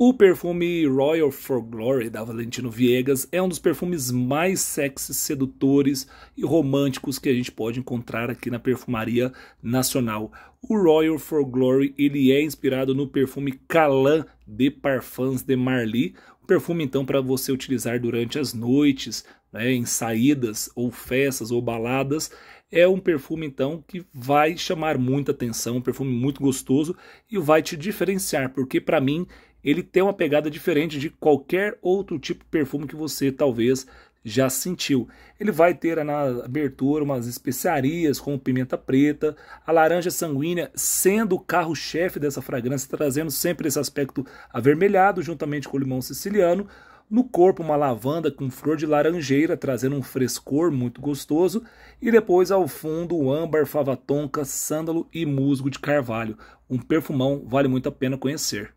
O perfume Royal for Glory da Valentino Viegas é um dos perfumes mais sexy, sedutores e românticos que a gente pode encontrar aqui na perfumaria nacional. O Royal for Glory ele é inspirado no perfume Calan de Parfums de Marly, um perfume então para você utilizar durante as noites, né, em saídas ou festas ou baladas é um perfume então que vai chamar muita atenção, um perfume muito gostoso e vai te diferenciar, porque para mim ele tem uma pegada diferente de qualquer outro tipo de perfume que você talvez já sentiu. Ele vai ter na abertura umas especiarias como pimenta preta, a laranja sanguínea sendo o carro-chefe dessa fragrância, trazendo sempre esse aspecto avermelhado juntamente com o limão siciliano, no corpo uma lavanda com flor de laranjeira, trazendo um frescor muito gostoso, e depois ao fundo o âmbar, fava tonka, sândalo e musgo de carvalho. Um perfumão vale muito a pena conhecer.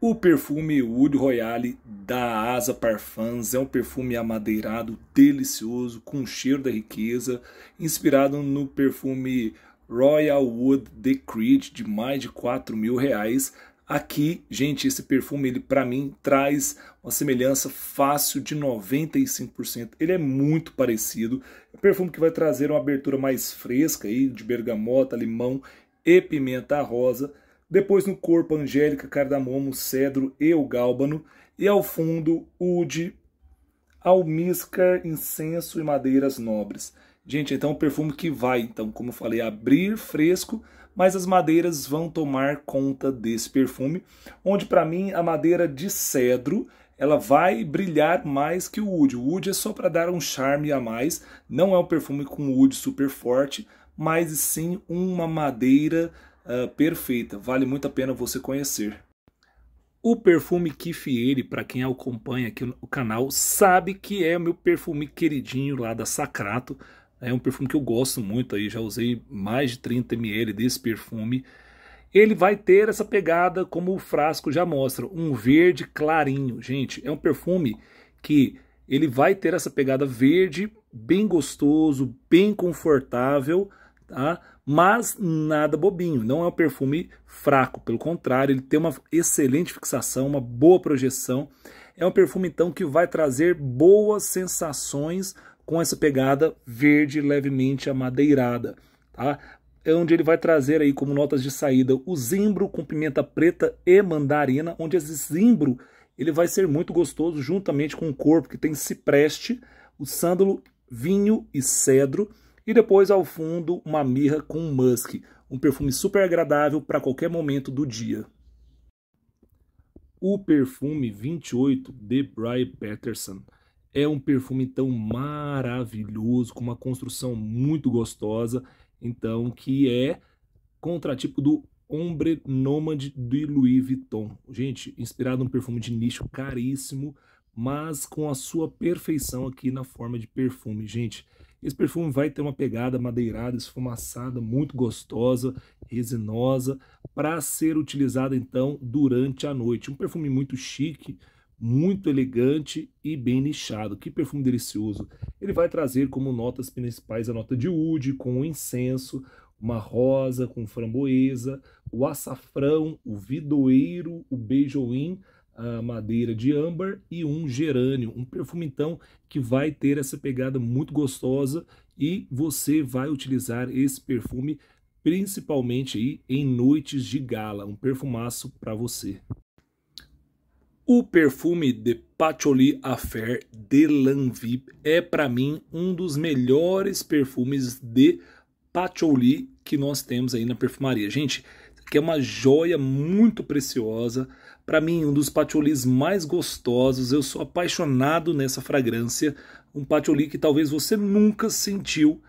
O perfume Wood Royale da Asa Parfums é um perfume amadeirado, delicioso, com cheiro da riqueza, inspirado no perfume Royal Wood Decreed Creed de mais de 4 mil reais, Aqui, gente, esse perfume, ele para mim traz uma semelhança fácil de 95%. Ele é muito parecido. É um perfume que vai trazer uma abertura mais fresca aí, de bergamota, limão e pimenta rosa. Depois no corpo, angélica, cardamomo, cedro e o gálbano. E ao fundo, ude, almíscar, incenso e madeiras nobres. Gente, então é um perfume que vai, então, como eu falei, abrir fresco, mas as madeiras vão tomar conta desse perfume, onde para mim a madeira de cedro ela vai brilhar mais que o wood. O wood é só para dar um charme a mais, não é um perfume com wood super forte, mas sim uma madeira uh, perfeita. Vale muito a pena você conhecer. O perfume Kifieri, para quem acompanha aqui o canal, sabe que é o meu perfume queridinho lá da Sacrato. É um perfume que eu gosto muito aí, já usei mais de 30 ml desse perfume. Ele vai ter essa pegada como o frasco já mostra, um verde clarinho. Gente, é um perfume que ele vai ter essa pegada verde, bem gostoso, bem confortável, tá? mas nada bobinho. Não é um perfume fraco, pelo contrário, ele tem uma excelente fixação, uma boa projeção. É um perfume então que vai trazer boas sensações com essa pegada verde levemente amadeirada, tá? É onde ele vai trazer aí como notas de saída o zimbro com pimenta preta e mandarina, onde esse zimbro ele vai ser muito gostoso juntamente com o corpo que tem cipreste, o sândalo, vinho e cedro, e depois ao fundo uma mirra com musk, um perfume super agradável para qualquer momento do dia. O perfume 28 de Bry Patterson é um perfume tão maravilhoso, com uma construção muito gostosa, então que é contratipo do Ombre Nomad de Louis Vuitton. Gente, inspirado num perfume de nicho caríssimo, mas com a sua perfeição aqui na forma de perfume. Gente, esse perfume vai ter uma pegada madeirada, esfumaçada, muito gostosa, resinosa, para ser utilizada então durante a noite. Um perfume muito chique, muito elegante e bem nichado. Que perfume delicioso! Ele vai trazer como notas principais a nota de oud com o incenso, uma rosa com framboesa, o açafrão, o vidoeiro, o beijoim, a madeira de âmbar e um gerânio, um perfume então que vai ter essa pegada muito gostosa e você vai utilizar esse perfume principalmente aí em noites de gala, um perfumaço para você. O perfume de Patchouli Affair de Lanvin é para mim um dos melhores perfumes de patchouli que nós temos aí na perfumaria. Gente, que é uma joia muito preciosa, para mim um dos patchoulis mais gostosos. Eu sou apaixonado nessa fragrância, um patchouli que talvez você nunca sentiu.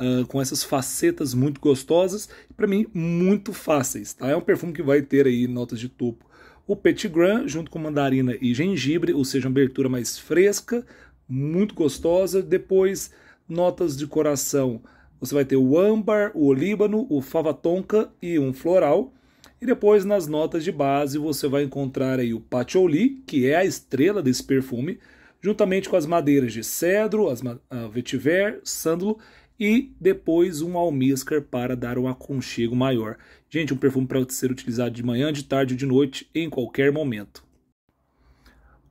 Uh, com essas facetas muito gostosas, para mim muito fáceis, tá? É um perfume que vai ter aí notas de topo o petit grain, junto com mandarina e gengibre, ou seja, uma abertura mais fresca, muito gostosa. Depois, notas de coração. Você vai ter o âmbar, o olíbano, o fava tonka e um floral. E depois, nas notas de base, você vai encontrar aí o patchouli, que é a estrela desse perfume, juntamente com as madeiras de cedro, as, uh, vetiver, sândalo e depois um almíscar para dar um aconchego maior. Gente, um perfume para ser utilizado de manhã, de tarde ou de noite, em qualquer momento.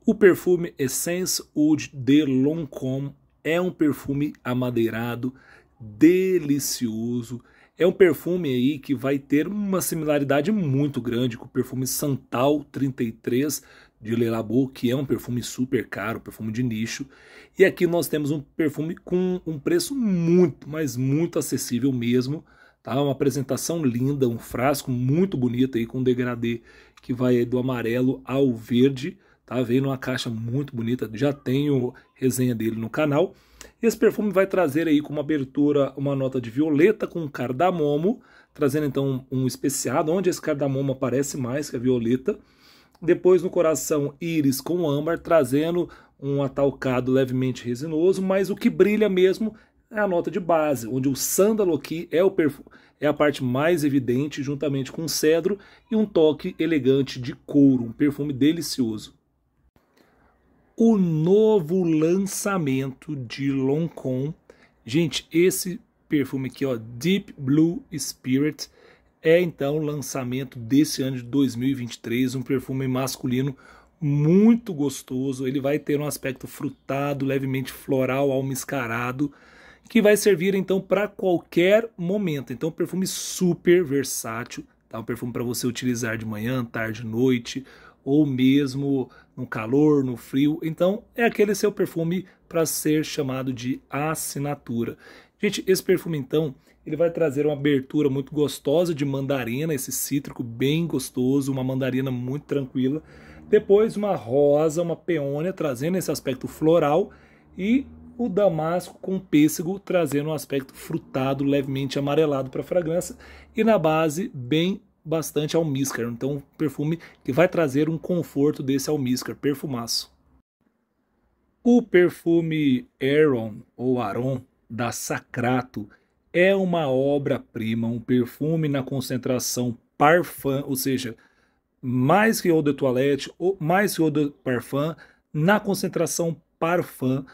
O perfume Essence Oud de Lancôme é um perfume amadeirado, delicioso. É um perfume aí que vai ter uma similaridade muito grande com o perfume Santal 33 de Le Labo, que é um perfume super caro, perfume de nicho. E aqui nós temos um perfume com um preço muito, mas muito acessível mesmo. Tá? Uma apresentação linda, um frasco muito bonito aí com degradê que vai do amarelo ao verde. Tá? Veio numa caixa muito bonita, já tenho resenha dele no canal. Esse perfume vai trazer aí uma abertura uma nota de violeta com cardamomo, trazendo então um especiado, onde esse cardamomo aparece mais que a violeta depois no coração íris com âmbar, trazendo um atalcado levemente resinoso, mas o que brilha mesmo é a nota de base, onde o sândalo aqui é, o é a parte mais evidente, juntamente com o cedro e um toque elegante de couro, um perfume delicioso. O novo lançamento de Lancôme. Gente, esse perfume aqui, ó, Deep Blue Spirit, é então o lançamento desse ano de 2023, um perfume masculino muito gostoso. Ele vai ter um aspecto frutado, levemente floral, almiscarado, que vai servir então para qualquer momento. Então, um perfume super versátil, tá? Um perfume para você utilizar de manhã, tarde, noite, ou mesmo no calor, no frio. Então, é aquele seu perfume para ser chamado de assinatura. Gente, esse perfume então, ele vai trazer uma abertura muito gostosa de mandarina, esse cítrico bem gostoso, uma mandarina muito tranquila. Depois uma rosa, uma peônia, trazendo esse aspecto floral e o damasco com pêssego, trazendo um aspecto frutado, levemente amarelado para a fragrância. E na base, bem bastante almíscar. Então, um perfume que vai trazer um conforto desse almíscar, perfumaço. O perfume Aaron ou Aron da Sacrato é uma obra-prima, um perfume na concentração parfum, ou seja, mais que eau de toilette, ou mais que eau de parfum, na concentração parfum.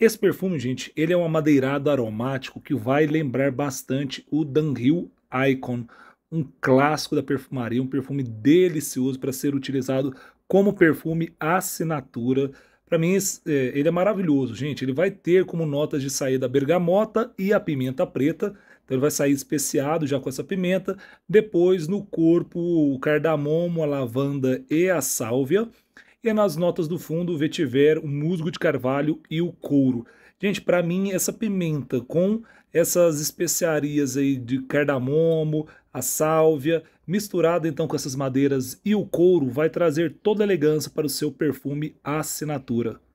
Esse perfume, gente, ele é um amadeirado aromático que vai lembrar bastante o Dunhill Icon, um clássico da perfumaria, um perfume delicioso para ser utilizado como perfume assinatura para mim, é, ele é maravilhoso, gente. Ele vai ter como notas de saída a bergamota e a pimenta preta. Então ele vai sair especiado já com essa pimenta. Depois, no corpo, o cardamomo, a lavanda e a sálvia. E nas notas do fundo, o vetiver, o musgo de carvalho e o couro. Gente, para mim, essa pimenta com essas especiarias aí de cardamomo, a sálvia, misturada então com essas madeiras e o couro, vai trazer toda a elegância para o seu perfume assinatura.